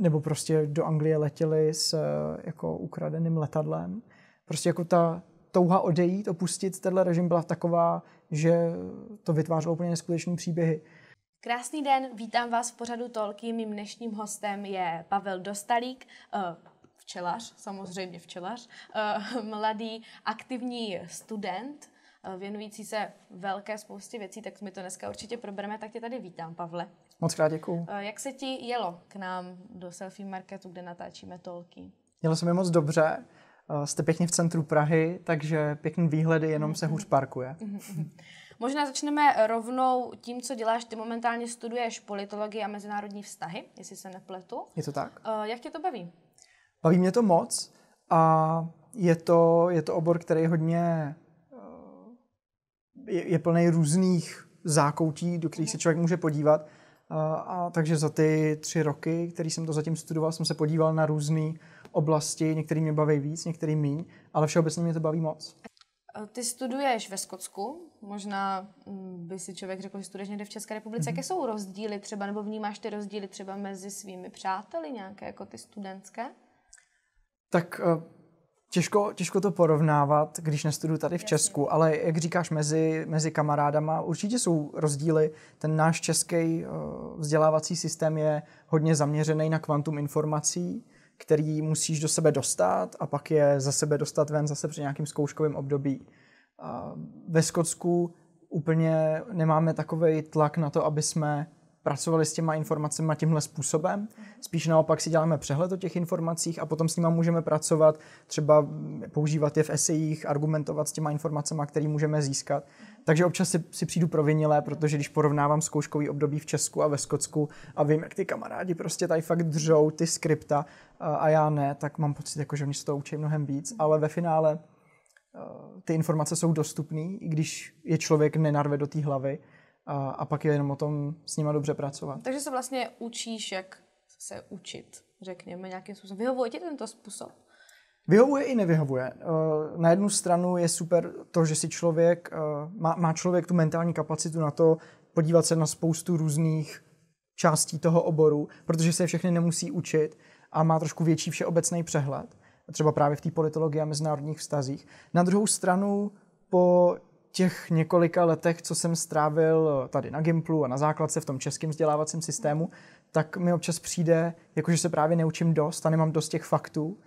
nebo prostě do Anglie letěli s eh, jako ukradeným letadlem. Prostě jako ta touha odejít, opustit tenhle režim byla taková, že to vytvářelo úplně neskutečné příběhy. Krásný den, vítám vás v pořadu Tolky. Mým dnešním hostem je Pavel Dostalík, eh, včelař, samozřejmě včelař, eh, mladý aktivní student, věnující se velké spoustě věcí, tak my to dneska určitě probereme, tak tě tady vítám, Pavle. Moc krát děkuju. Eh, jak se ti jelo k nám do Selfie Marketu, kde natáčíme tolky? Jelo se mi moc dobře. Eh, jste pěkně v centru Prahy, takže pěkný výhledy, jenom se hůř parkuje. Možná začneme rovnou tím, co děláš. Ty momentálně studuješ politologii a mezinárodní vztahy, jestli se nepletu. Je to tak. Eh, jak tě to baví? Baví mě to moc a je to, je to obor, který hodně je, je plný různých zákoutí, do kterých se mhm. člověk může podívat a, a takže za ty tři roky, který jsem to zatím studoval, jsem se podíval na různé oblasti, některý mě baví víc, některý míň, ale všeobecně mě to baví moc. Ty studuješ ve Skotsku, možná mm, by si člověk řekl, že studuješ někde v České republice. Mm-hmm. Jaké jsou rozdíly třeba, nebo vnímáš ty rozdíly třeba mezi svými přáteli, nějaké jako ty studentské? Tak eh, Těžko, těžko to porovnávat, když nestuduju tady v Jasně. Česku, ale jak říkáš, mezi, mezi kamarádama určitě jsou rozdíly. Ten náš český eh, vzdělávací systém je hodně zaměřený na kvantum informací, který musíš do sebe dostat a pak je za sebe dostat ven zase při nějakým zkouškovém období. Eh, ve Skotsku úplně nemáme takový tlak na to, aby jsme pracovali s těma informacemi tímhle způsobem. Spíš naopak si děláme přehled o těch informacích a potom s nimi můžeme pracovat, třeba používat je v esejích, argumentovat s těma informacemi, které můžeme získat. Takže občas si, si přijdu provinilé, protože když porovnávám zkouškový období v Česku a ve Skotsku a vím, jak ty kamarádi prostě tady fakt držou ty skripta a já ne, tak mám pocit, jako, že oni se to učí mnohem víc, ale ve finále eh, ty informace jsou dostupné, i když je člověk nenarve do té hlavy, a, a pak je jenom o tom s nima dobře pracovat. Takže se vlastně učíš, jak se učit, řekněme, nějakým způsobem. Vyhovuje ti tento způsob? Vyhovuje i nevyhovuje. Eh, na jednu stranu je super to, že si člověk, eh, má, má člověk tu mentální kapacitu na to podívat se na spoustu různých částí toho oboru, protože se všechny nemusí učit a má trošku větší všeobecný přehled, třeba právě v té politologii a mezinárodních vztazích. Na druhou stranu po těch několika letech, co jsem strávil tady na Gimplu a na základce v tom českém vzdělávacím systému, tak mi občas přijde, jakože se právě neučím dost a nemám dost těch faktů.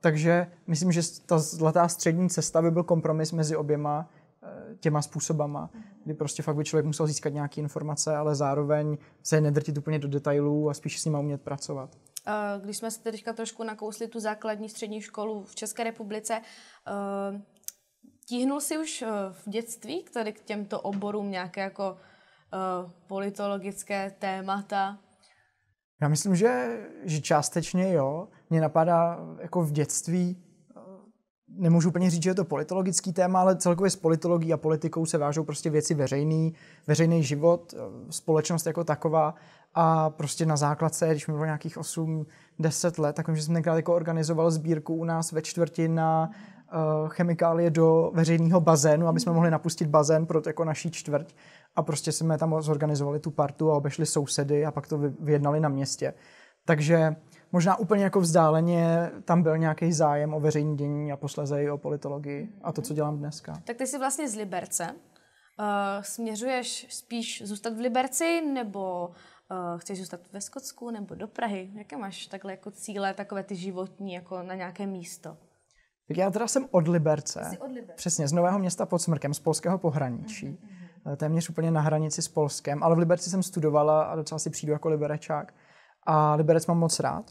Takže myslím, že ta zlatá střední cesta by byl kompromis mezi oběma e, těma způsobama, kdy prostě fakt by člověk musel získat nějaké informace, ale zároveň se nedrtit úplně do detailů a spíš s nima umět pracovat. Když jsme se teďka trošku nakousli tu základní střední školu v České republice, e, Tíhnul si už eh, v dětství k tady k těmto oborům nějaké jako eh, politologické témata? Já myslím, že, že částečně jo. Mě napadá jako v dětství, eh, nemůžu úplně říct, že je to politologický téma, ale celkově s politologií a politikou se vážou prostě věci veřejný, veřejný život, společnost jako taková a prostě na základce, když mi bylo nějakých 8-10 let, tak že jsem tenkrát jako organizoval sbírku u nás ve čtvrti na Eh, chemikálie do veřejného bazénu, aby jsme mohli napustit bazén pro jako naší čtvrť. A prostě jsme tam zorganizovali tu partu a obešli sousedy a pak to vyjednali na městě. Takže možná úplně jako vzdáleně tam byl nějaký zájem o veřejný dění a posleze i o politologii a to, co dělám dneska. Tak ty jsi vlastně z Liberce. Uh, směřuješ spíš zůstat v Liberci nebo uh, chceš zůstat ve Skotsku nebo do Prahy? Jaké máš takhle jako cíle, takové ty životní, jako na nějaké místo? Tak já teda jsem od Liberce. Jsi od Liberce. Přesně, z Nového města pod Smrkem, z polského pohraničí. Mm-hmm. Téměř úplně na hranici s Polskem, ale v Liberci jsem studovala a docela si přijdu jako liberečák. A Liberec mám moc rád.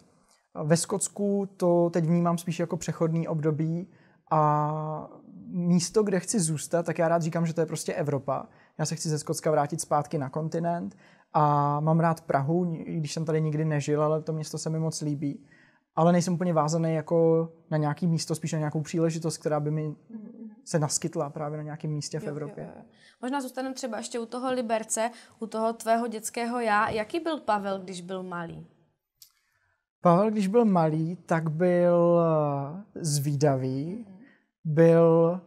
Ve Skotsku to teď vnímám spíš jako přechodný období a místo, kde chci zůstat, tak já rád říkám, že to je prostě Evropa. Já se chci ze Skotska vrátit zpátky na kontinent a mám rád Prahu, i když jsem tady nikdy nežil, ale to město se mi moc líbí ale nejsem úplně vázaný jako na nějaký místo, spíš na nějakou příležitost, která by mi se naskytla právě na nějakém místě v jo, Evropě. Jo, jo. Možná zůstaneme třeba ještě u toho Liberce, u toho tvého dětského já. Jaký byl Pavel, když byl malý? Pavel, když byl malý, tak byl eh, zvídavý, byl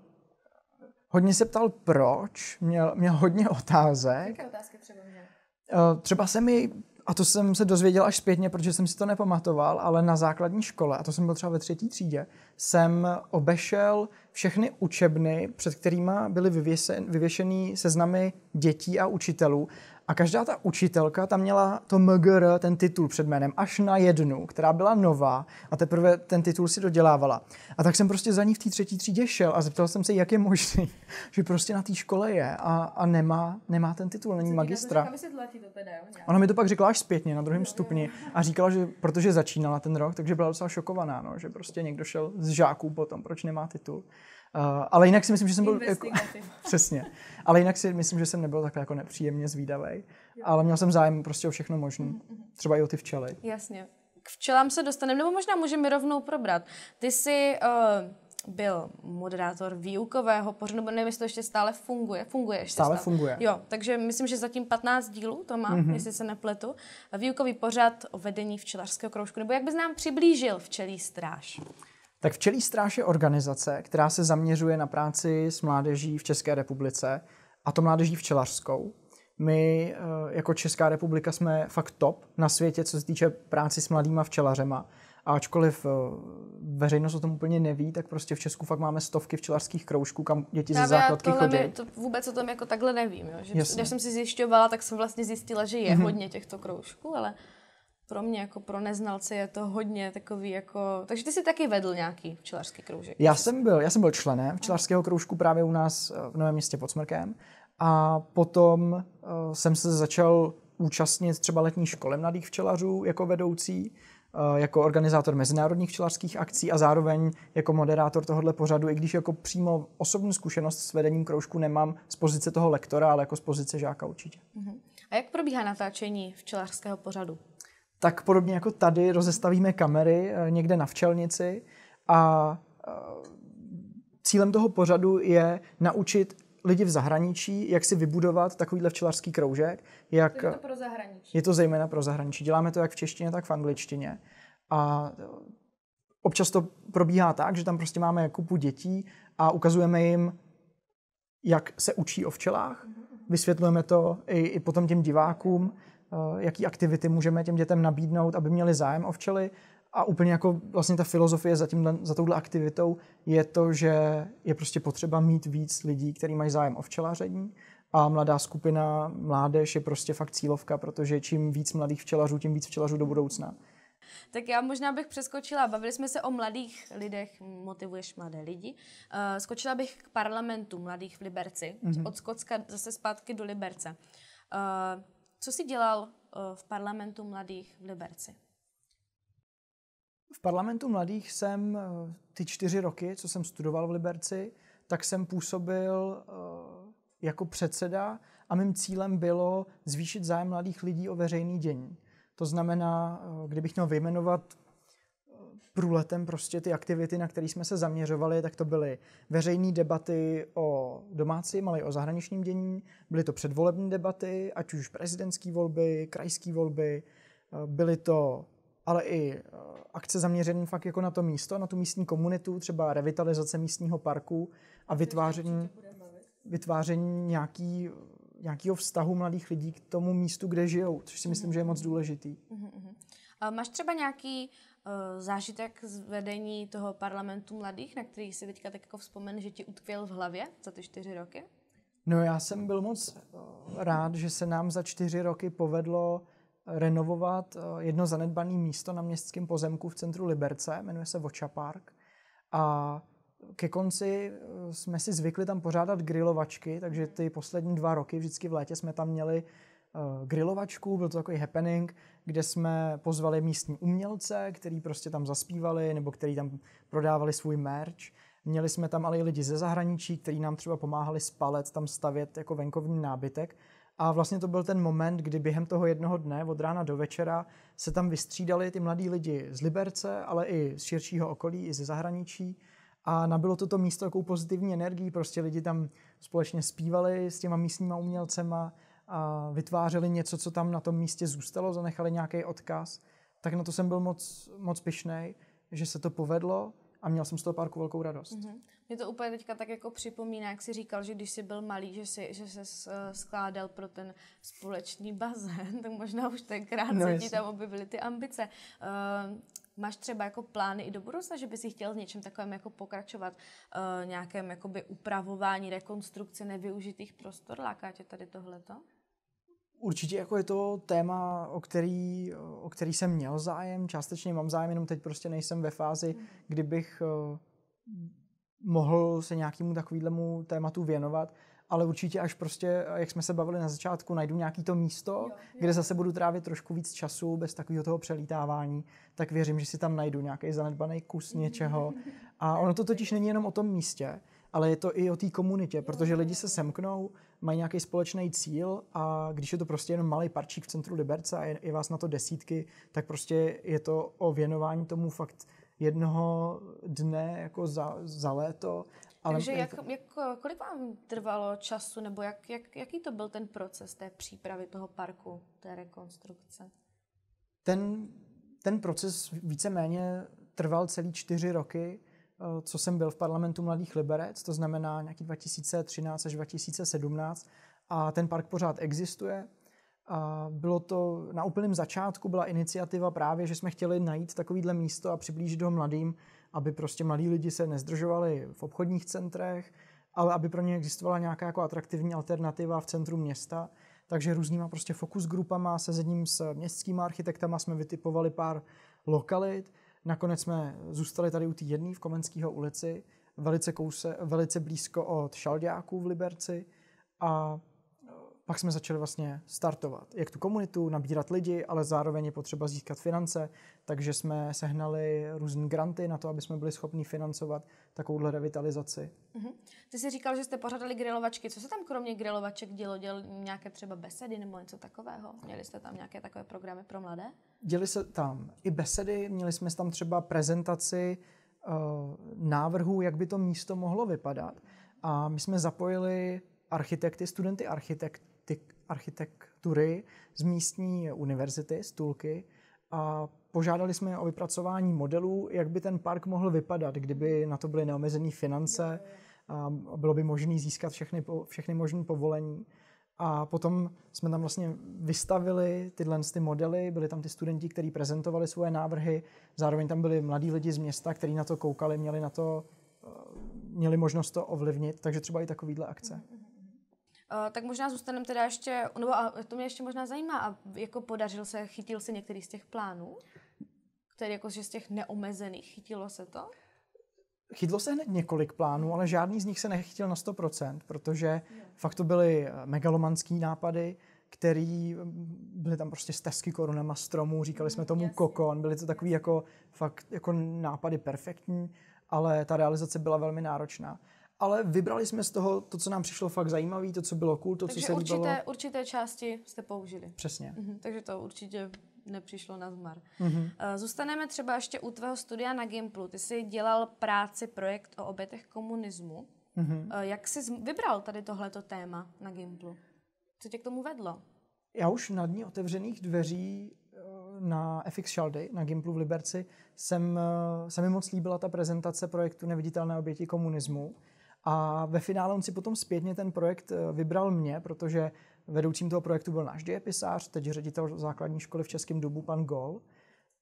hodně se ptal proč, měl, měl hodně otázek. Jaké otázky třeba měl? Eh, třeba se mi a to jsem se dozvěděl až zpětně, protože jsem si to nepamatoval, ale na základní škole, a to jsem byl třeba ve třetí třídě, jsem obešel všechny učebny, před kterými byly vyvěsen, vyvěšený seznamy dětí a učitelů. A každá ta učitelka tam měla to MGR, ten titul před jménem, až na jednu, která byla nová a teprve ten titul si dodělávala. A tak jsem prostě za ní v té třetí třídě šel a zeptal jsem se, jak je možné, že prostě na té škole je a, a nemá, nemá ten titul, není magistra. Ona mi to pak řekla až zpětně na druhém stupni a říkala, že protože začínala ten rok, takže byla docela šokovaná, no, že prostě někdo šel z žáků potom, proč nemá titul. Uh, ale jinak si myslím, že jsem byl... Jako, přesně. Ale jinak si myslím, že jsem nebyl takhle jako nepříjemně zvídavý, ale měl jsem zájem prostě o všechno možné. Mm-hmm. Mhm. Třeba i o ty včely. Jasně. K včelám se dostaneme, nebo možná můžeme rovnou probrat. Ty jsi uh, byl moderátor výukového pořadu, nebo nevím, jestli to ještě stále funguje. Funguje ještě stále. stále. funguje. Jo, takže myslím, že zatím 15 dílů to má, mm-hmm. jestli se nepletu. Výukový pořad o vedení včelařského kroužku, nebo jak bys nám přiblížil včelí stráž? Tak Včelí stráž je organizace, která se zaměřuje na práci s mládeží v České republice, a to mládeží včelařskou. My eh, jako Česká republika jsme fakt top na světě, co se týče práci s mladýma včelařema. A ačkoliv eh, veřejnost o tom úplně neví, tak prostě v Česku fakt máme stovky včelařských kroužků, kam děti ze základky chodí. Mi, to vůbec o tom jako takhle nevím. Jo? Že, když jsem si zjišťovala, tak jsem vlastně zjistila, že je mm-hmm. hodně těchto kroužků, ale pro mě jako pro neznalce je to hodně takový jako... Takže ty jsi taky vedl nějaký včelařský kroužek? Já jsem byl, já jsem byl členem včelařského kroužku právě u nás eh, v Novém městě pod Smrkem a potom uh, jsem se začal účastnit třeba letní školy mladých včelařů jako vedoucí, uh, jako organizátor mezinárodních včelařských akcí a zároveň jako moderátor tohohle pořadu, i když jako přímo osobní zkušenost s vedením kroužku nemám z pozice toho lektora, ale jako z pozice žáka určitě. Uh-huh. A jak probíhá natáčení včelařského pořadu? tak podobně jako tady rozestavíme kamery eh, někde na včelnici a eh, cílem toho pořadu je naučit lidi v zahraničí, jak si vybudovat takovýhle včelařský kroužek. Jak... Je to pro zahraničí. Je to zejména pro zahraničí. Děláme to jak v češtině, tak v angličtině. A eh, občas to probíhá tak, že tam prostě máme kupu dětí a ukazujeme jim, jak se učí o včelách. Mhm, mhm. Vysvětlujeme to i, i potom těm divákům Eh, jaký aktivity můžeme těm dětem nabídnout, aby měli zájem o včely. A úplně jako vlastně ta filozofie za, tímhle, za touhle aktivitou je to, že je prostě potřeba mít víc lidí, kteří mají zájem o včelaření a mladá skupina, mládež je prostě fakt cílovka, protože čím víc mladých včelařů, tím víc včelařů do budoucna. Tak já možná bych přeskočila, bavili jsme se o mladých lidech, motivuješ mladé lidi. Eh, skočila bych k parlamentu mladých v Liberci, mm-hmm. od Skocka zase zpátky do Liberce. Eh, co jsi dělal eh, v parlamentu mladých v Liberci? V parlamentu mladých jsem eh, ty čtyři roky, co jsem studoval v Liberci, tak jsem působil eh, jako předseda a mým cílem bylo zvýšit zájem mladých lidí o veřejný dění. To znamená, kdybych měl vyjmenovat průletem prostě ty aktivity, na které jsme se zaměřovali, tak to byly veřejné debaty o domácím, ale i o zahraničním dění, byly to předvolební debaty, ať už prezidentské volby, krajské volby, eh, byly to ale i eh, akce zaměřené fakt jako na to místo, na tu místní komunitu, třeba revitalizace místního parku a vytváření, vytváření nějaký, nějakého vztahu mladých lidí k tomu místu, kde žijou, což si myslím, že je moc důležitý. Uh-huh, uh-huh. Eh, máš třeba nějaký eh, zážitek z vedení toho parlamentu mladých, na který si teďka tak jako vzpomen, že ti utkvěl v hlavě za ty čtyři roky? No já jsem byl moc eh, rád, že se nám za čtyři roky povedlo renovovat jedno zanedbané místo na městském pozemku v centru Liberce, jmenuje se Voča Park. A ke konci jsme si zvykli tam pořádat grilovačky, takže ty poslední dva roky vždycky v létě jsme tam měli Eh, grilovačku, byl to takový happening, kde jsme pozvali místní umělce, který prostě tam zaspívali nebo který tam prodávali svůj merch. Měli jsme tam ale i lidi ze zahraničí, kteří nám třeba pomáhali spalet, tam stavět jako venkovní nábytek. A vlastně to byl ten moment, kdy během toho jednoho dne, od rána do večera, se tam vystřídali ty mladí lidi z Liberce, ale i z širšího okolí, i ze zahraničí. A nabylo toto místo takovou pozitivní energii, prostě lidi tam společně zpívali s těma místníma umělcema, a vytvářeli něco, co tam na tom místě zůstalo, zanechali nějaký odkaz, tak na to jsem byl moc, moc pišnej, že se to povedlo a měl jsem z toho parku velkou radost. Mm-hmm. Mě to úplně teďka tak jako připomíná, jak jsi říkal, že když jsi byl malý, že, jsi, že se skládal pro ten společný bazén, tak možná už tenkrát no, se ti tam objevily ty ambice. Uh, Máš třeba jako plány i do budoucna, že bys si chtěl v něčem takovém jako pokračovat, uh, nějakém jakoby upravování, rekonstrukce nevyužitých prostor? Láká tě tady tohleto? Určitě jako je to téma, o který, o který jsem měl zájem, částečně mám zájem, jenom teď prostě nejsem ve fázi, mhm. kdybych eh, mohl se nějakému takovému tématu věnovat, ale určitě až prostě, eh, jak jsme se bavili na začátku, najdu nějaký to místo, jo, jo. kde zase budu trávit trošku víc času bez takového toho přelítávání, tak věřím, že si tam najdu nějaký zanedbaný kus něčeho. A ono to totiž není jenom o tom místě, ale je to i o té komunitě, protože lidi se semknou, mají nějaký společný cíl a když je to prostě jenom malý parčík v centru Liberce a je, vás na to desítky, tak prostě je to o věnování tomu fakt jednoho dne jako za, za léto. Ale Takže jak, jak, kolik vám trvalo času, nebo jak, jak, jaký to byl ten proces té přípravy toho parku, té rekonstrukce? Ten, ten proces víceméně trval celý čtyři roky Eh, co jsem byl v parlamentu Mladých Liberec, to znamená nějaký 2013 až 2017 a ten park pořád existuje. A bylo to na úplném začátku, byla iniciativa právě, že jsme chtěli najít takovýhle místo a přiblížit ho mladým, aby prostě mladí lidi se nezdržovali v obchodních centrech, ale aby pro ně existovala nějaká jako atraktivní alternativa v centru města. Takže různýma prostě fokus grupama, se jedním s městskými architektama jsme vytipovali pár lokalit Nakonec jsme zůstali tady u té jedné v Komenského ulici, velice, kouse, velice blízko od Šaldiáků v Liberci a pak jsme začali vlastně startovat. Jak tu komunitu, nabírat lidi, ale zároveň je potřeba získat finance, takže jsme sehnali různé granty na to, aby jsme byli schopni financovat takovouhle revitalizaci. Uh-huh. Ty jsi říkal, že jste pořádali grilovačky. Co se tam kromě grilovaček dělo? Děl nějaké třeba besedy nebo něco takového? Měli jste tam nějaké takové programy pro mladé? Děli se tam i besedy, měli jsme tam třeba prezentaci uh, návrhů, jak by to místo mohlo vypadat. A my jsme zapojili architekty, studenty architekt, architektury z místní univerzity, z Tulky, a požádali jsme o vypracování modelů, jak by ten park mohl vypadat, kdyby na to byly neomezené finance a bylo by možné získat všechny, všechny možné povolení. A potom jsme tam vlastně vystavili tyhle ty modely, byli tam ty studenti, kteří prezentovali svoje návrhy, zároveň tam byli mladí lidi z města, kteří na to koukali, měli na to eh, měli možnost to ovlivnit, takže třeba i takovýhle akce. Mm-hmm. Uh, tak možná zůstaneme teda ještě, nebo a to mě ještě možná zajímá, a jako podařil se, chytil se některý z těch plánů? Který jako že z těch neomezených, chytilo se to? Chytlo se hned několik plánů, ale žádný z nich se nechytil na 100%, protože no. fakt to byly eh, megalomanský nápady, který mm, byly tam prostě stezky korunama stromů, říkali mm, jsme tomu Jasně. kokon, byly to takový jako fakt jako nápady perfektní, ale ta realizace byla velmi náročná ale vybrali jsme z toho to, co nám přišlo fakt zajímavé, to, co bylo cool, to, Takže co se určité, líbilo. určité části jste použili. Přesně. Mhm, takže to určitě nepřišlo na zmar. Mm-hmm. Zůstaneme třeba ještě u tvého studia na Gimplu. Ty jsi dělal práci, projekt o obětech komunismu. Mm-hmm. Jak jsi vybral tady tohleto téma na Gimplu? Co tě k tomu vedlo? Já už na dní otevřených dveří eh, na FX Shaldy, na Gimplu v Liberci, jsem, se mi moc líbila ta prezentace projektu Neviditelné oběti komunismu. Mm-hmm a ve finále on si potom zpětně ten projekt eh, vybral mě, protože vedoucím toho projektu byl náš dějepisář, teď ředitel základní školy v Českém dubu, pan Gol.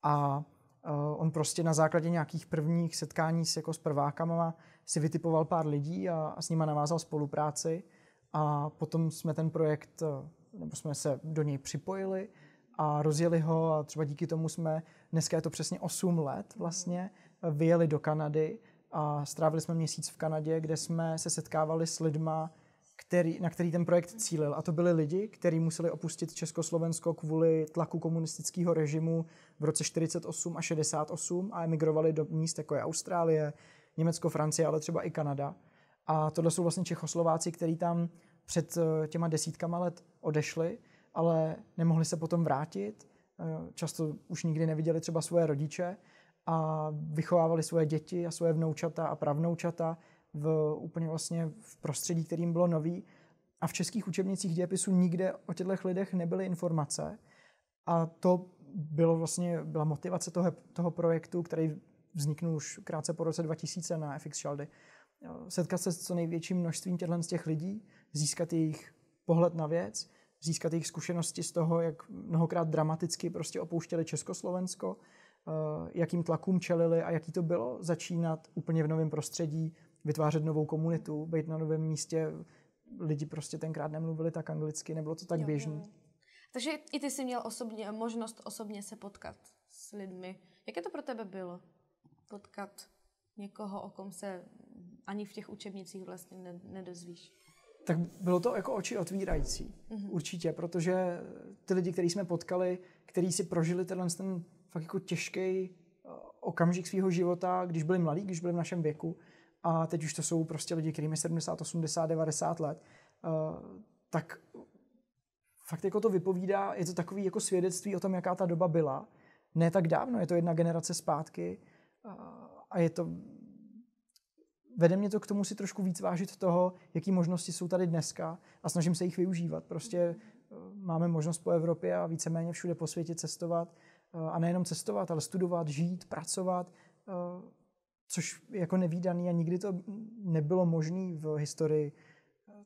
A eh, on prostě na základě nějakých prvních setkání s, jako s prvákama si vytipoval pár lidí a, a s nima navázal spolupráci. A potom jsme ten projekt, eh, nebo jsme se do něj připojili a rozjeli ho a třeba díky tomu jsme, dneska je to přesně 8 let vlastně, vyjeli do Kanady a strávili jsme měsíc v Kanadě, kde jsme se setkávali s lidma, který, na který ten projekt cílil. A to byli lidi, kteří museli opustit Československo kvůli tlaku komunistického režimu v roce 48 a 68 a emigrovali do míst jako je Austrálie, Německo, Francie, ale třeba i Kanada. A tohle jsou vlastně Čechoslováci, kteří tam před eh, těma desítkama let odešli, ale nemohli se potom vrátit, eh, často už nikdy neviděli třeba svoje rodiče a vychovávali svoje děti a svoje vnoučata a pravnoučata v úplně vlastně v prostředí, kterým bylo nový. A v českých učebnicích dějepisu nikde o těchto lidech nebyly informace. A to bylo vlastně, byla motivace toho, toho projektu, který vzniknul už krátce po roce 2000 na FX Shaldy. Setkat se s co největším množstvím těchto z těch lidí, získat jejich pohled na věc, získat jejich zkušenosti z toho, jak mnohokrát dramaticky prostě opouštěli Československo, Eh, jakým tlakům čelili a jaký to bylo začínat úplně v novém prostředí, vytvářet novou komunitu, být na novém místě. Lidi prostě tenkrát nemluvili tak anglicky, nebylo to tak běžné. Takže i ty jsi měl osobně, možnost osobně se potkat s lidmi. Jaké to pro tebe bylo? Potkat někoho, o kom se ani v těch učebnicích vlastně nedozvíš? Tak bylo to jako oči otvírající. Mm-hmm. Určitě, protože ty lidi, který jsme potkali, který si prožili tenhle ten fakt jako těžký eh, okamžik svého života, když byli mladí, když byli v našem věku a teď už to jsou prostě lidi, kterými 70, 80, 90 let, eh, tak fakt jako to vypovídá, je to takový jako svědectví o tom, jaká ta doba byla. Ne tak dávno, je to jedna generace zpátky eh, a je to vede mě to k tomu si trošku víc vážit toho, jaký možnosti jsou tady dneska a snažím se jich využívat. Prostě máme možnost po Evropě a víceméně všude po světě cestovat a nejenom cestovat, ale studovat, žít, pracovat, eh, což jako nevýdaný a nikdy to nebylo možné v historii.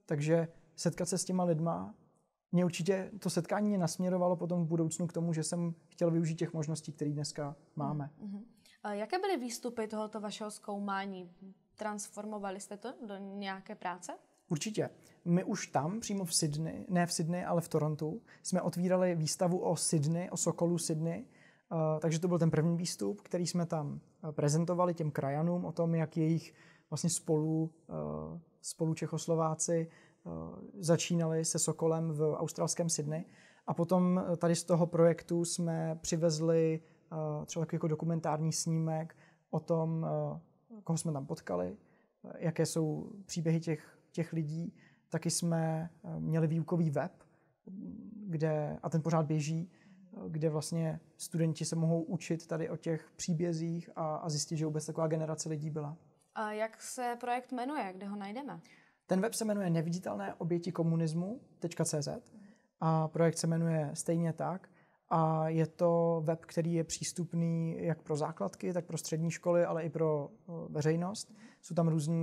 Takže setkat se s těma lidma, mě určitě to setkání mě nasměrovalo potom v budoucnu k tomu, že jsem chtěl využít těch možností, které dneska máme. Mm-hmm. mm-hmm. Jaké byly výstupy tohoto vašeho zkoumání? Transformovali jste to do nějaké práce? Určitě. My už tam, přímo v Sydney, ne v Sydney, ale v Torontu, jsme otvírali výstavu o Sydney, o Sokolu Sydney, Eh, takže to byl ten první výstup, který jsme tam eh, prezentovali těm krajanům o tom, jak jejich vlastně spolu, eh, spolu Čechoslováci začínali se Sokolem v australském Sydney. A potom tady z toho projektu jsme přivezli třeba jako dokumentární snímek o tom, koho jsme tam potkali, jaké jsou příběhy těch, těch lidí. Taky jsme měli výukový web, kde, a ten pořád běží, kde vlastně studenti se mohou učit tady o těch příbězích a, a zjistit, že vůbec taková generace lidí byla. A jak se projekt jmenuje? Kde ho najdeme? Ten web se jmenuje neviditelné oběti komunismu.cz a projekt se jmenuje stejně tak a je to web, který je přístupný jak pro základky, tak pro střední školy, ale i pro eh, veřejnost. Jsou tam různé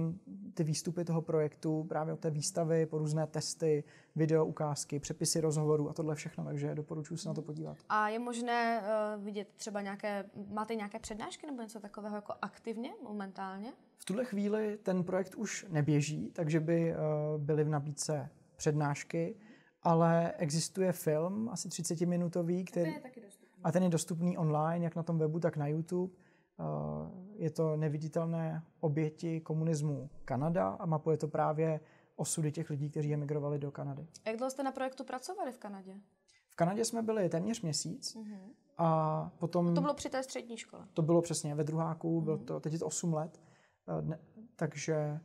ty výstupy toho projektu, právě od té výstavy, po různé testy, video ukázky, přepisy rozhovorů a tohle všechno, takže doporučuji se na to podívat. A je možné uh, vidět třeba nějaké, máte nějaké přednášky nebo něco takového jako aktivně, momentálně? V tuhle chvíli ten projekt už neběží, takže by uh, byly v nabídce přednášky ale existuje film, asi 30-minutový, který... A ten je dostupný online, jak na tom webu, tak na YouTube. Eh, je to neviditelné oběti komunismu Kanada a mapuje to právě osudy těch lidí, kteří emigrovali do Kanady. Jak dlouho jste na projektu pracovali v Kanadě? V Kanadě jsme byli téměř měsíc mm-hmm. a potom... To bylo při té střední škole? To bylo přesně ve druháku, mm-hmm. bylo to, teď je to 8 let, eh, ne, takže eh,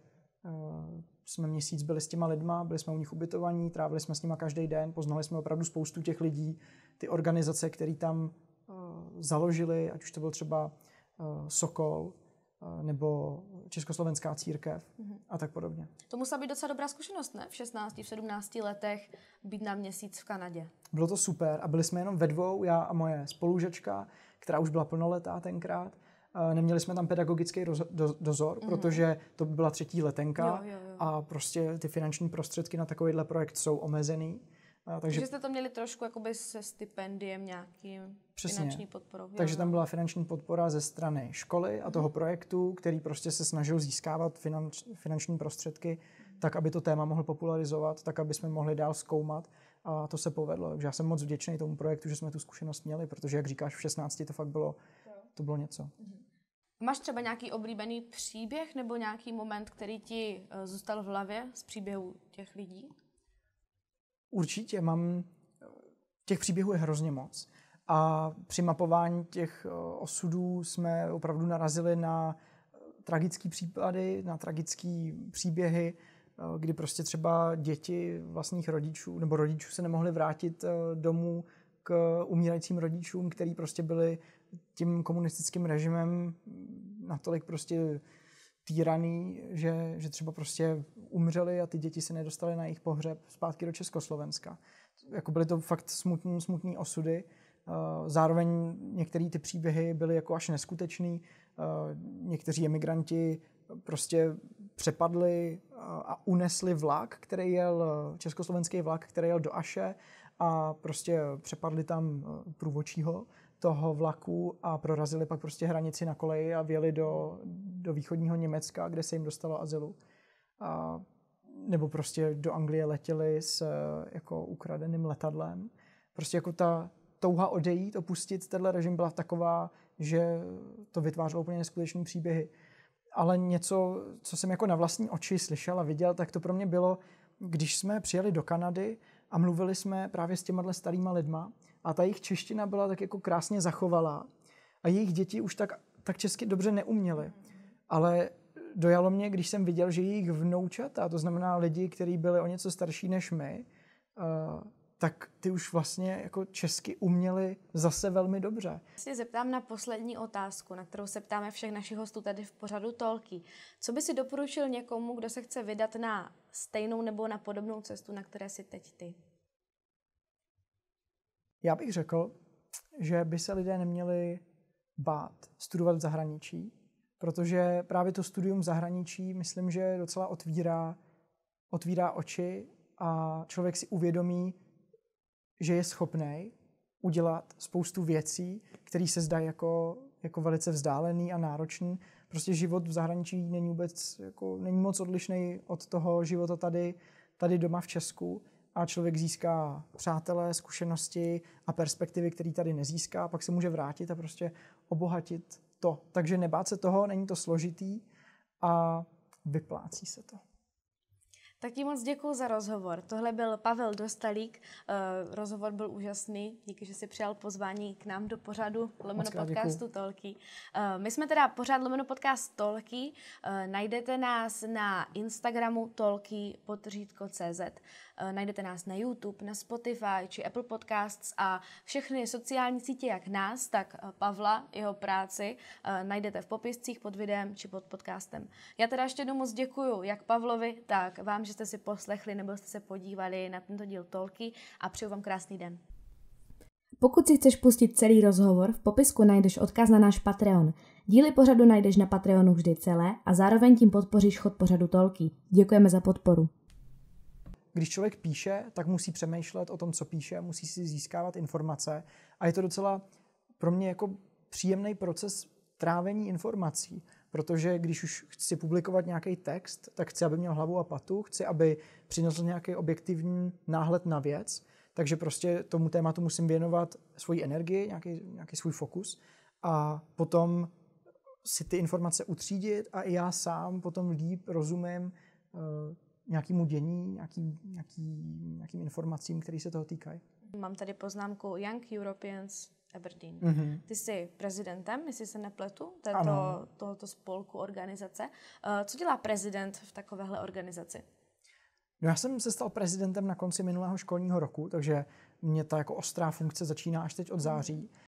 jsme měsíc byli s těma lidma, byli jsme u nich ubytovaní, trávili jsme s nima každý den, poznali jsme opravdu spoustu těch lidí, ty organizace, které tam eh, založili, ať už to byl třeba eh, Sokol, eh, nebo Československá církev mm-hmm. a tak podobně. To musela být docela dobrá zkušenost, ne? V 16, v 17 letech být na měsíc v Kanadě. Bylo to super a byli jsme jenom ve dvou, já a moje spolužečka, která už byla plnoletá tenkrát neměli jsme tam pedagogický dozor, mm-hmm. protože to by byla třetí letenka jo, jo, jo. a prostě ty finanční prostředky na takovýhle projekt jsou omezený. A, takže, takže jste to měli trošku jakoby se stipendiem nějakým přesně, finanční podporou. Takže jo. tam byla finanční podpora ze strany školy a toho mm. projektu, který prostě se snažil získávat finanč, finanční prostředky, mm. tak aby to téma mohl popularizovat, tak aby jsme mohli dál zkoumat. A to se povedlo. Takže já jsem moc vděčný tomu projektu, že jsme tu zkušenost měli, protože jak říkáš, v 16 to fakt bylo, to bylo něco. Mm. Máš třeba nějaký oblíbený příběh nebo nějaký moment, který ti eh, zůstal v hlavě z příběhů těch lidí? Určitě mám, těch příběhů je hrozně moc. A při mapování těch eh, osudů jsme opravdu narazili na eh, tragické případy, na tragické příběhy, kdy prostě třeba děti vlastních rodičů nebo rodičů se nemohli vrátit domů k umírajícím rodičům, který prostě byli tím komunistickým režimem natolik prostě týraný, že, že třeba prostě umřeli a ty děti se nedostaly na jejich pohřeb zpátky do Československa. Jako byly to fakt smutný, smutný osudy. Eh, zároveň některé ty příběhy byly jako až neskutečný. Eh, někteří emigranti prostě přepadli eh, a unesli vlak, který jel, československý vlak, který jel do Aše a prostě přepadli tam průvočího toho vlaku a prorazili pak prostě hranici na koleji a vjeli do, do východního Německa, kde se jim dostalo azylu. A, nebo prostě do Anglie letěli s jako ukradeným letadlem. Prostě jako ta touha odejít, opustit tenhle režim byla taková, že to vytvářelo úplně neskutečné příběhy. Ale něco, co jsem jako na vlastní oči slyšel a viděl, tak to pro mě bylo, když jsme přijeli do Kanady a mluvili jsme právě s těma starýma lidma, a ta jejich čeština byla tak jako krásně zachovalá a jejich děti už tak, tak česky dobře neuměly. Ale dojalo mě, když jsem viděl, že jejich vnoučata, to znamená lidi, kteří byli o něco starší než my, uh, tak ty už vlastně jako česky uměli zase velmi dobře. Se vlastně zeptám na poslední otázku, na kterou se ptáme všech našich hostů tady v pořadu Tolky. Co by si doporučil někomu, kdo se chce vydat na stejnou nebo na podobnou cestu, na které si teď ty? Já bych řekl, že by se lidé neměli bát studovat v zahraničí, protože právě to studium v zahraničí, myslím, že docela otvírá, otvírá oči a člověk si uvědomí, že je schopný udělat spoustu věcí, které se zdají jako, jako velice vzdálený a náročný. Prostě život v zahraničí není vůbec, jako, není moc odlišný od toho života tady, tady doma v Česku a člověk získá přátelé, zkušenosti a perspektivy, který tady nezíská, pak se může vrátit a prostě obohatit to. Takže nebát se toho, není to složitý a vyplácí se to. Tak ti moc děkuji za rozhovor. Tohle byl Pavel Dostalík. Uh, rozhovor byl úžasný. Díky, že jsi přijal pozvání k nám do pořadu Lomeno podcastu Tolky. Uh, eh, my jsme teda pořád Lomeno podcast Tolky. Uh, eh, najdete nás na Instagramu Tolky podřítko.cz. Najdete nás na YouTube, na Spotify či Apple Podcasts a všechny sociální sítě jak nás, tak Pavla, jeho práci najdete v popiscích pod videem či pod podcastem. Já teda ještě jednou moc děkuju jak Pavlovi, tak vám, že jste si poslechli nebo jste se podívali na tento díl Tolky a přeju vám krásný den. Pokud si chceš pustit celý rozhovor, v popisku najdeš odkaz na náš Patreon. Díly pořadu najdeš na Patreonu vždy celé a zároveň tím podpoříš chod pořadu Tolky. Děkujeme za podporu. Když člověk píše, tak musí přemýšlet o tom, co píše, musí si získávat informace a je to docela pro mě jako příjemný proces trávení informací protože když už chci publikovat nějaký text, tak chci, aby měl hlavu a patu, chci, aby přinesl nějaký objektivní náhled na věc, takže prostě tomu tématu musím věnovat svoji energii, nějaký, nějaký svůj fokus a potom si ty informace utřídit a i já sám potom líp rozumím uh, eh, nějakému dění, nějaký, nějaký, nějakým informacím, které se toho týkají. Mám tady poznámku Young Europeans Aberdeen. Mm-hmm. Ty jsi prezidentem, jestli se nepletu, této, tohoto spolku organizace. Eh, co dělá prezident v takovéhle organizaci? No já jsem se stal prezidentem na konci minulého školního roku, takže mě ta jako ostrá funkce začíná až teď od hmm. září. Mm-hmm.